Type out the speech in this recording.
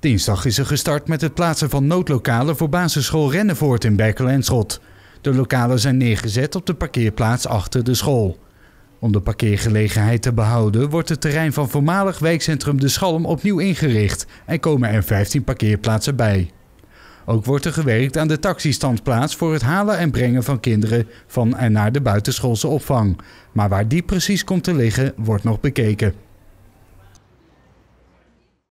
Dinsdag is er gestart met het plaatsen van noodlokalen voor basisschool Rennevoort in Berkel en Schot. De lokalen zijn neergezet op de parkeerplaats achter de school. Om de parkeergelegenheid te behouden wordt het terrein van voormalig wijkcentrum De Schalm opnieuw ingericht en komen er 15 parkeerplaatsen bij. Ook wordt er gewerkt aan de taxistandplaats voor het halen en brengen van kinderen van en naar de buitenschoolse opvang. Maar waar die precies komt te liggen wordt nog bekeken.